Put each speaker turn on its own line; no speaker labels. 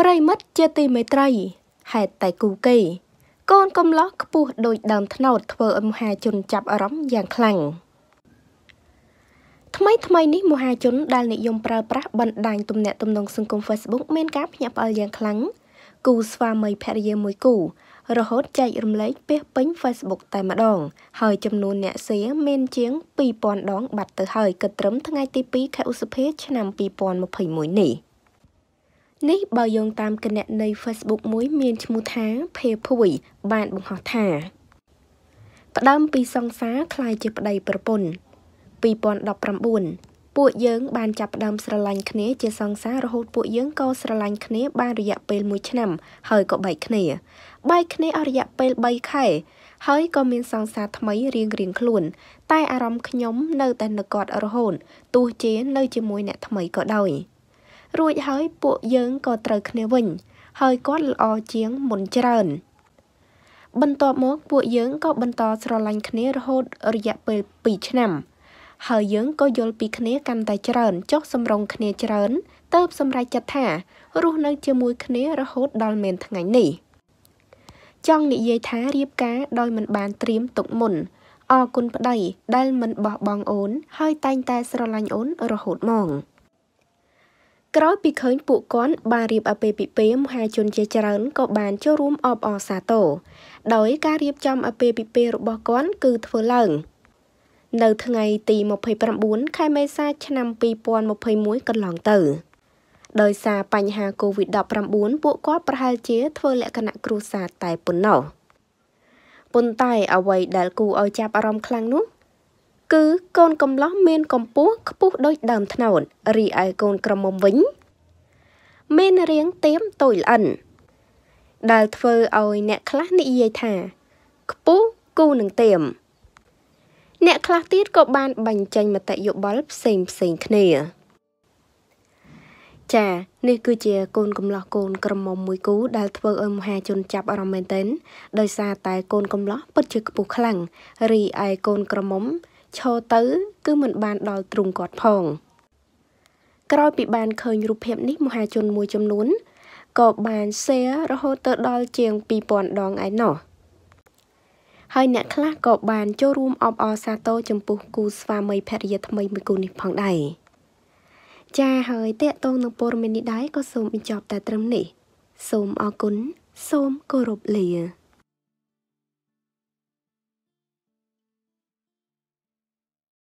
ប្រិមិត្តជាទីមេត្រីហេតុតែគូគេកូនកំឡោះខ្ពស់ដោយដើមថ្នោតធ្វើឲ្យមហាជនចាប់អារម្មណ៍យ៉ាងខ្លាំងថ្មីថ្មីនេះមហាជនដែលនិយមប្រើប្រាស់បណ្ដាញទំនាក់ទំនងសង្គម Facebook មានការភ្ញាក់ផ្អើលយ៉ាងខ្លាំងគូស្វាមីភរិយាមួយគូ រហូតចែករំលែកពាសពេញ Facebook តែម្ដង ហើយចំនួនអ្នកសៀមានជាង2000ដងបាត់ទៅហើយគិតត្រឹមថ្ងៃទី2ខែឧសភាឆ្នាំ2021នេះ។នេះបើយោងតាមគណនី Facebook មួយមានឈ្មោះថាភេភួយបានបង្ហោះថាផ្ដើមពីសង្សារคล้ายជាប្តីប្រពន្ធ2019ពួកយើងបានចាប់ផ្ដើមស្រឡាញ់គ្នា ជាសង្សាររហូតពួកយើងក៏ស្រឡាញ់គ្នា បានរយៈពេល1ឆ្នាំហើយក៏បែកគ្នាបែកគ្នាអស់រយៈពេល3ខែហើយក៏មានសង្សារថ្មីរៀងរៀង ខ្លួន តែអារម្មណ៍ខ្ញុំនៅតែនឹកគាត់រហូតទោះជានៅជាមួយអ្នកថ្មីក៏ដោយ។រួចហើយពួកយើងក៏ត្រូវគ្នាវិញ ហើយគាត់ល្អជាងមុនច្រើនបន្ទាប់មកពួកយើងក៏បន្តស្រឡាញ់គ្នារហូតរយៈពេល2ឆ្នាំ ហើយយើងក៏យល់ពីគ្នាកាន់តែច្រើនចុះសម្រងគ្នាច្រើនទៅសម្រេចចិត្តថា រស់នៅ ជាមួយគ្នារហូត ដល់មែនថ្ងៃនេះចង់និយាយថារៀបការដោយ មិនបានត្រៀមទុកមុនអរគុណប្តីដែលមិនបោះបង់អូន ហើយតែងតែ ស្រឡាញ់អូន រហូតមកក្រោយពីឃើញពួកគាត់បានរៀបអាពាហ៍ពិពាហ៍មហាជនជាច្រើនក៏បានចូលរួមអបអរសាទរដោយការរៀបចំអាពាហ៍ពិពាហ៍របស់គាត់គឺធ្វើឡើងនៅថ្ងៃទី29ខែមេសាឆ្នាំ2021កន្លងទៅដោយសារបញ្ហា COVID-19 ពួកគាត់ប្រហែលជា ធ្វើលក្ខណៈគ្រួសារតែប៉ុណ្ណោះប៉ុន្តែអ្វីដែលគួរឲ្យចាប់អារម្មណ៍ខ្លាំងនោះគឺកូនកំលោះមានកម្ពស់ខ្ពស់ដូចដើមថ្នោតរីឯកូន ក្រមុំវិញ មានរាងទៀមតូចល្អិនដែលធ្វើឲ្យអ្នកខ្លះនិយាយថាខ្ពស់គូនឹងទៀមអ្នកខ្លះទៀតក៏បាន បញ្ចេញមតិយោបល់ផ្សេងផ្សេងគ្នាចានេះគឺជាកូនកំលោះកូនក្រមុំមួយគូដែលធ្វើឲ្យមហាជនចាប់អារម្មណ៍មែនទែនដោយសារតែកូនកំលោះពិតជាខ្ពស់ខ្លាំងរីឯកូនក្រមុំឈរទៅគឺមិនបានដល់ទ្រូងគាត់ផង ក្រោយពីបានឃើញរូបភាពនេះមហាជនមួយចំនួនក៏បានแชร์រហូតទៅដល់ជាង2000ដងឯណោះហើយអ្នកខ្លះក៏បានចូលរួមអបអរសាទរចំពោះគូស្វាមីភរិយាថ្មីមួយគូនេះផងដែរចាហើយតេតងនឹងព័ត៌មាននេះដែរក៏សូមបញ្ចប់តែត្រឹមនេះ សូមអរគុណសូមគោរពលា